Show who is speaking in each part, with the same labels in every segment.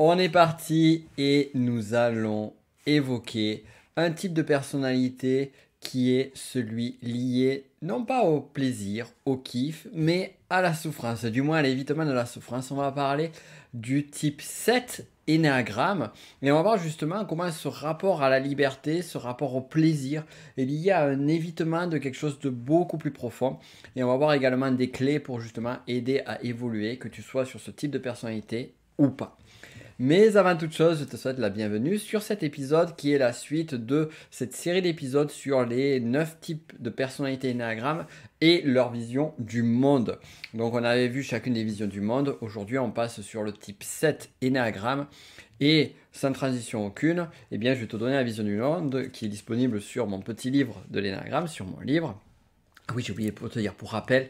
Speaker 1: On est parti et nous allons évoquer un type de personnalité qui est celui lié non pas au plaisir, au kiff, mais à la souffrance, du moins à l'évitement de la souffrance. On va parler du type 7 énéagramme et on va voir justement comment ce rapport à la liberté, ce rapport au plaisir est lié à un évitement de quelque chose de beaucoup plus profond et on va voir également des clés pour justement aider à évoluer, que tu sois sur ce type de personnalité ou pas. Mais avant toute chose, je te souhaite la bienvenue sur cet épisode qui est la suite de cette série d'épisodes sur les 9 types de personnalités Enneagram et leur vision du monde. Donc on avait vu chacune des visions du monde. Aujourd'hui, on passe sur le type 7 Enneagram et sans transition aucune, eh bien je vais te donner la vision du monde qui est disponible sur mon petit livre de l'ennéagramme, sur mon livre. Ah oui, j'ai oublié de te dire pour rappel,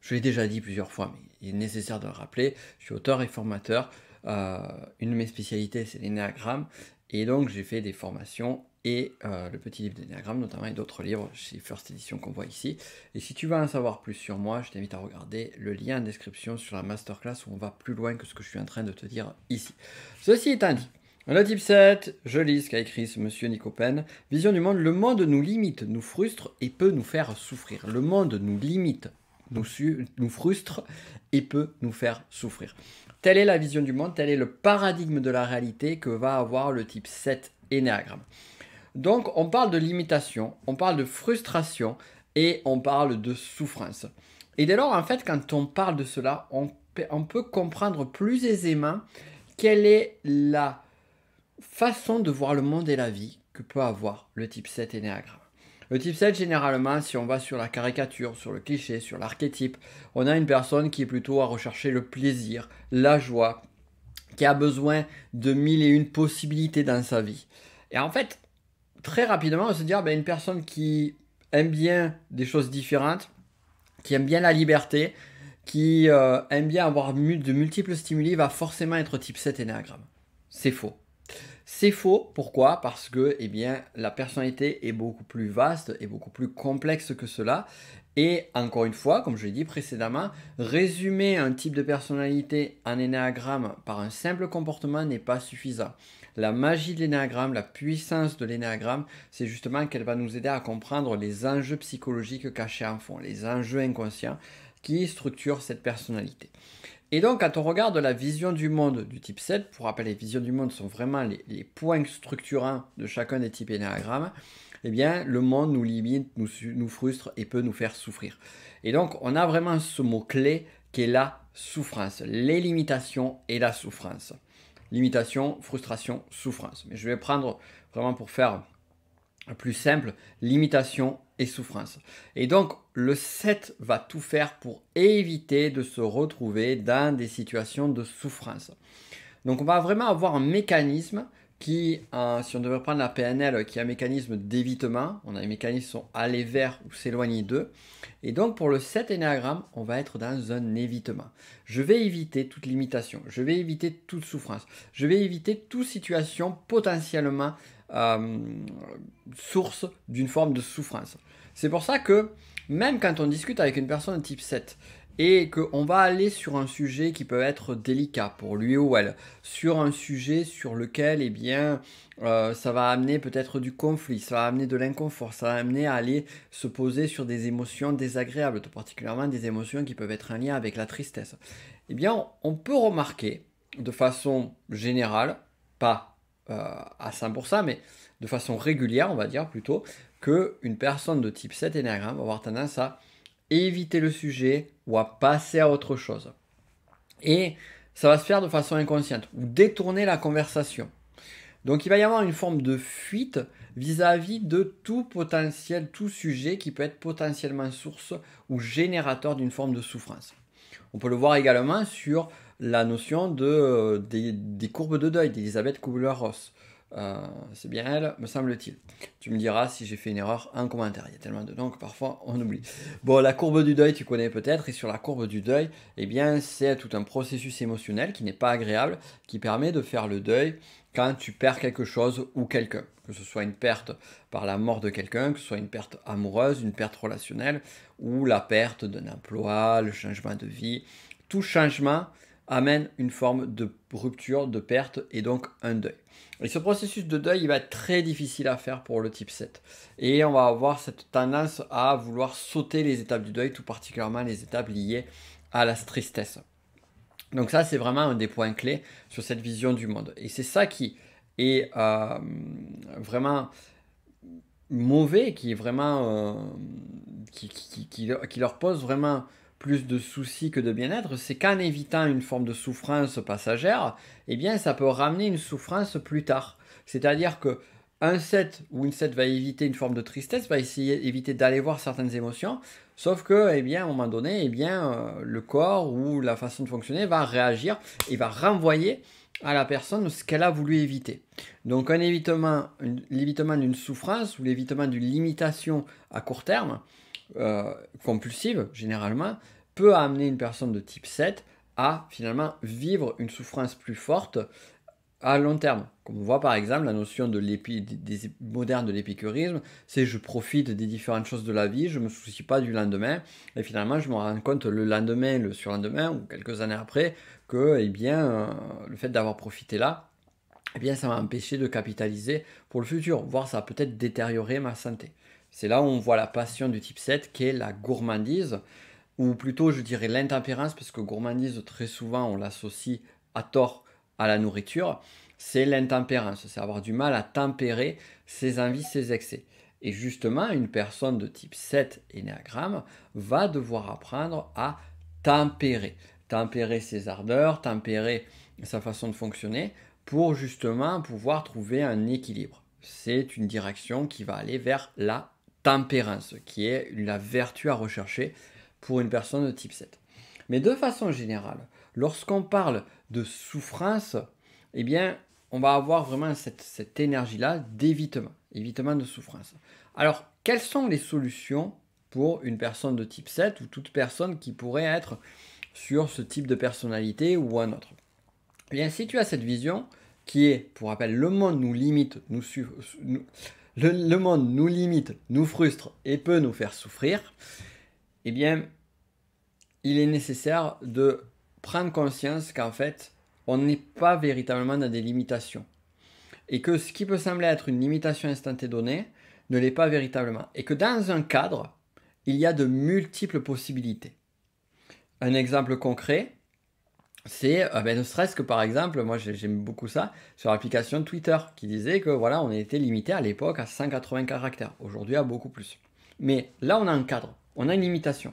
Speaker 1: je l'ai déjà dit plusieurs fois, mais il est nécessaire de le rappeler, je suis auteur et formateur euh, une de mes spécialités, c'est l'énéagramme. Et donc, j'ai fait des formations et euh, le petit livre d'énéagramme, notamment et d'autres livres chez First Edition qu'on voit ici. Et si tu veux en savoir plus sur moi, je t'invite à regarder le lien en description sur la masterclass où on va plus loin que ce que je suis en train de te dire ici. Ceci étant dit, le type 7, je lis ce qu'a écrit ce monsieur Nicopen. Vision du monde, le monde nous limite, nous frustre et peut nous faire souffrir. Le monde nous limite, nous frustre et peut nous faire souffrir. Telle est la vision du monde, tel est le paradigme de la réalité que va avoir le type 7 Énéagramme. Donc on parle de limitation, on parle de frustration et on parle de souffrance. Et dès lors, en fait, quand on parle de cela, on, peut comprendre plus aisément quelle est la façon de voir le monde et la vie que peut avoir le type 7 Énéagramme. Le type 7, généralement, si on va sur la caricature, sur le cliché, sur l'archétype, on a une personne qui est plutôt à rechercher le plaisir, la joie, qui a besoin de mille et une possibilités dans sa vie. Et en fait, très rapidement, on se dire ah ben, une personne qui aime bien des choses différentes, qui aime bien la liberté, qui euh, aime bien avoir de multiples stimuli, va forcément être type 7 Enneagramme. C'est faux. C'est faux. Pourquoi Parce que eh bien, la personnalité est beaucoup plus vaste et beaucoup plus complexe que cela. Et encore une fois, comme je l'ai dit précédemment, résumer un type de personnalité en énéagramme par un simple comportement n'est pas suffisant. La magie de l'énéagramme, la puissance de l'énéagramme, c'est justement qu'elle va nous aider à comprendre les enjeux psychologiques cachés en fond, les enjeux inconscients qui structurent cette personnalité. Et donc, quand on regarde la vision du monde du type 7, pour rappel, les visions du monde sont vraiment les, points structurants de chacun des types énéagrammes, eh bien, le monde nous limite, nous, nous frustre et peut nous faire souffrir. Et donc, on a vraiment ce mot-clé qui est la souffrance, les limitations et la souffrance. Limitation, frustration, souffrance. Mais je vais prendre vraiment pour faire plus simple, limitation et souffrance. Et donc le 7 va tout faire pour éviter de se retrouver dans des situations de souffrance. Donc on va vraiment avoir un mécanisme qui, si on devait prendre la PNL, qui est un mécanisme d'évitement, on a les mécanismes qui sont aller vers ou s'éloigner d'eux. Et donc pour le 7 énéagramme, on va être dans un évitement. Je vais éviter toute limitation, je vais éviter toute souffrance, je vais éviter toute situation potentiellement euh, source d'une forme de souffrance. C'est pour ça que même quand on discute avec une personne type 7 et qu'on va aller sur un sujet qui peut être délicat pour lui ou elle, sur un sujet sur lequel eh bien, euh, ça va amener peut-être du conflit, ça va amener de l'inconfort, ça va amener à aller se poser sur des émotions désagréables, tout particulièrement des émotions qui peuvent être en lien avec la tristesse, eh bien on peut remarquer de façon générale, pas euh, à 100%, mais de façon régulière, on va dire plutôt, qu'une personne de type 7 énagramme va avoir tendance à éviter le sujet ou à passer à autre chose. Et ça va se faire de façon inconsciente ou détourner la conversation. Donc il va y avoir une forme de fuite vis à -vis de tout potentiel, tout sujet qui peut être potentiellement source ou générateur d'une forme de souffrance. On peut le voir également sur la notion de, euh, des, courbes de deuil d'Elisabeth Kubler-Ross. Euh, c'est bien elle, me semble-t-il. Tu me diras si j'ai fait une erreur en commentaire. Il y a tellement de noms que parfois on oublie. Bon, la courbe du deuil, tu connais peut-être. Et sur la courbe du deuil, eh bien, c'est tout un processus émotionnel qui n'est pas agréable, qui permet de faire le deuil quand tu perds quelque chose ou quelqu'un. Que ce soit une perte par la mort de quelqu'un, que ce soit une perte amoureuse, une perte relationnelle, ou la perte d'un emploi, le changement de vie. Tout changement amène une forme de rupture, de perte et donc un deuil. Et ce processus de deuil, il va être très difficile à faire pour le type 7. Et on va avoir cette tendance à vouloir sauter les étapes du deuil, tout particulièrement les étapes liées à la tristesse. Donc ça, c'est vraiment un des points clés sur cette vision du monde. Et c'est ça qui est euh, vraiment mauvais, qui est vraiment... Euh, qui leur pose vraiment plus de soucis que de bien-être, c'est qu'en évitant une forme de souffrance passagère, eh bien, ça peut ramener une souffrance plus tard. C'est-à-dire que un 7 ou une set va éviter une forme de tristesse, va essayer éviter d'aller voir certaines émotions, sauf que, eh bien, à un moment donné, eh bien, euh, le corps ou la façon de fonctionner va réagir et va renvoyer à la personne ce qu'elle a voulu éviter. Donc un évitement, l'évitement d'une souffrance ou l'évitement d'une limitation à court terme, euh, compulsive, généralement, peut amener une personne de type 7 à finalement vivre une souffrance plus forte à long terme. Comme on voit par exemple la notion de des modernes de l'épicurisme, c'est je profite des différentes choses de la vie, je ne me soucie pas du lendemain, et finalement je me rends compte le lendemain, le surlendemain, ou quelques années après, que eh bien, euh, le fait d'avoir profité là, eh bien, ça m'a empêché de capitaliser pour le futur, voire ça a peut-être détérioré ma santé. C'est là où on voit la passion du type 7 qui est la gourmandise, ou plutôt je dirais l'intempérance, parce que gourmandise très souvent on l'associe à tort à la nourriture. C'est l'intempérance, c'est avoir du mal à tempérer ses envies, ses excès. Et justement, une personne de type 7 énéagramme va devoir apprendre à tempérer. Tempérer ses ardeurs, tempérer sa façon de fonctionner pour justement pouvoir trouver un équilibre. C'est une direction qui va aller vers la tempérance, qui est la vertu à rechercher pour une personne de type 7. Mais de façon générale, lorsqu'on parle de souffrance, eh bien, on va avoir vraiment cette, énergie-là d'évitement, évitement de souffrance. Alors, quelles sont les solutions pour une personne de type 7 ou toute personne qui pourrait être sur ce type de personnalité ou un autre eh bien, si tu as cette vision, qui est, pour rappel, le monde nous limite, nous, nous, le, monde nous limite, nous frustre et peut nous faire souffrir, eh bien, il est nécessaire de prendre conscience qu'en fait, on n'est pas véritablement dans des limitations. Et que ce qui peut sembler être une limitation instantanée donnée ne l'est pas véritablement. Et que dans un cadre, il y a de multiples possibilités. Un exemple concret, c'est euh, ben, ne serait-ce que par exemple, moi j'aime beaucoup ça, sur l'application Twitter, qui disait que voilà, on était limité à l'époque à 180 caractères, aujourd'hui à beaucoup plus. Mais là, on a un cadre, on a une limitation.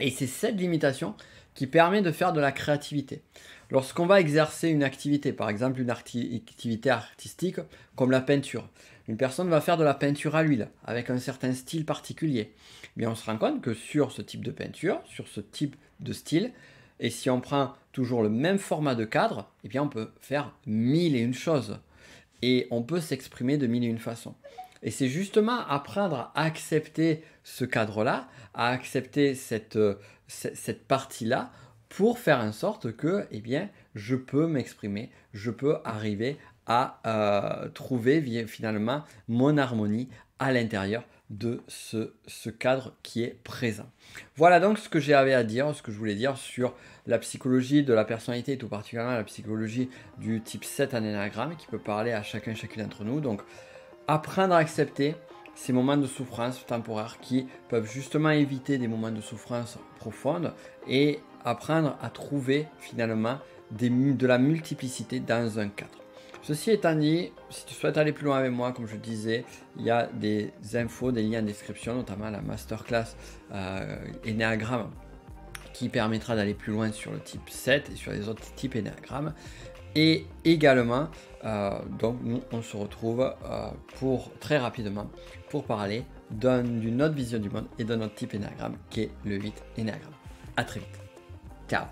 Speaker 1: Et c'est cette limitation qui permet de faire de la créativité. Lorsqu'on va exercer une activité, par exemple une activité artistique comme la peinture, une personne va faire de la peinture à l'huile avec un certain style particulier. Mais on se rend compte que sur ce type de peinture, sur ce type de style, et si on prend toujours le même format de cadre, eh bien on peut faire mille et une choses. Et on peut s'exprimer de mille et une façons. Et c'est justement apprendre à accepter ce cadre-là, à accepter cette, euh, cette partie-là, pour faire en sorte que eh bien, je peux m'exprimer, je peux arriver à euh, trouver finalement mon harmonie à l'intérieur de ce, cadre qui est présent. Voilà donc ce que j'avais à dire, ce que je voulais dire sur la psychologie de la personnalité, et tout particulièrement la psychologie du type 7 en énagramme qui peut parler à chacun chacune d'entre nous. Donc apprendre à accepter ces moments de souffrance temporaire qui peuvent justement éviter des moments de souffrance profonde et apprendre à trouver finalement de la multiplicité dans un cadre. Ceci étant dit, si tu souhaites aller plus loin avec moi, comme je disais, il y a des infos, des liens en description, notamment la masterclass euh, Enneagram qui permettra d'aller plus loin sur le type 7 et sur les autres types Enneagram. Et également, euh, donc nous, on se retrouve euh, pour très rapidement pour parler d'une autre vision du monde et d'un autre type Enneagram qui est le 8 Enneagram. A très vite. Ciao.